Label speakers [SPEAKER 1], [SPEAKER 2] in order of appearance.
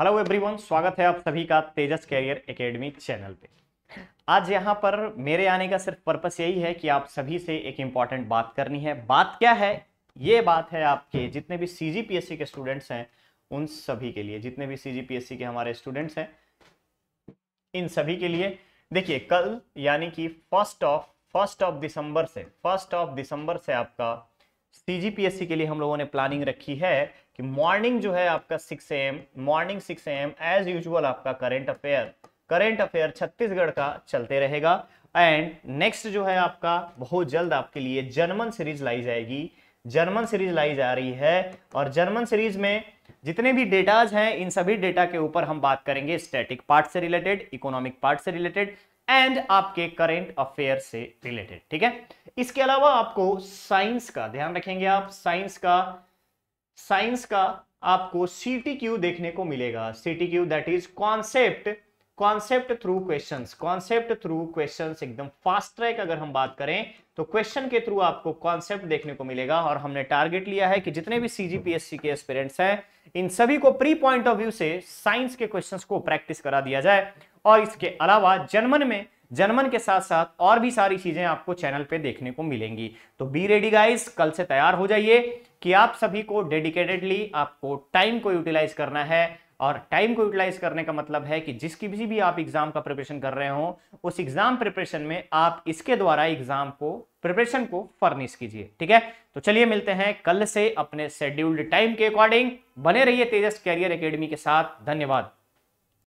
[SPEAKER 1] hello everyone स्वागत है आप सभी का तेजस कैरियर एकेडमी चैनल पे आज यहाँ पर मेरे आने का सिर्फ पर्पस यही है कि आप सभी से एक इम्पॉर्टेंट बात करनी है बात क्या है ये बात है आपके जितने भी सी के स्टूडेंट्स हैं उन सभी के लिए जितने भी सी के हमारे स्टूडेंट्स हैं इन सभी के लिए देखिए कल यानी कि फर्स्ट ऑफ फर्स्ट ऑफ दिसंबर से फर्स्ट ऑफ दिसंबर से आपका सीजीपीएससी के लिए हम लोगों ने प्लानिंग रखी है कि मॉर्निंग जो है आपका 6 AM morning 6 AM as usual आपका current affair current affair Chhattisgarh का चलते रहेगा एंड नेक्स्ट जो है आपका बहुत जल्द आपके लिए जर्मन सीरीज लाई जाएगी जर्मन सीरीज लाई जा रही है और जर्मन सीरीज में जितने भी डेटाज हैं इन सभी डेटा के ऊपर हम बात करेंगे स्टैटिक पार्ट से रिलेटेड इकोनॉमिक पार्ट से रिलेटेड एंड आपके करेंट अफेयर से रिलेटेड ठीक है इसके अलावा आपको साइंस का ध्यान रखेंगे आप साइंस का साइंस का आपको सी देखने को मिलेगा see that is concept concept through question concept through question एकदम फास्ट ट्रैक अगर हम बात करें तो क्वेश्चन के थ्रू आपको कॉन्सेप्ट देखने को मिलेगा और हमने टारगेट लिया है कि जितने भी सीजीपीएससी के एस्पिरेंट्स हैं इन सभी को प्री पॉइंट ऑफ व्यू से साइंस के क्वेश्चंस को प्रैक्टिस करा दिया जाए और इसके अलावा जनमन में जनमन के साथ साथ और भी सारी चीजें आपको चैनल पे देखने को मिलेंगी तो बी रेडी गाइस कल से तैयार हो जाइए कि आप सभी को डेडिकेटेडली आपको टाइम को यूटिलाइज करना है और टाइम को यूटिलाइज करने का मतलब है कि जिस किसी भी आप एग्जाम का प्रिपरेशन कर रहे हो उस एग्जाम प्रिपरेशन में आप इसके द्वारा एग्जाम को प्रिपरेशन को फर्निश कीजिए ठीक है तो चलिए मिलते हैं कल से अपने शेड्यूल्ड टाइम के अकॉर्डिंग बने रहिए तेजस कैरियर अकेडमी के साथ धन्यवाद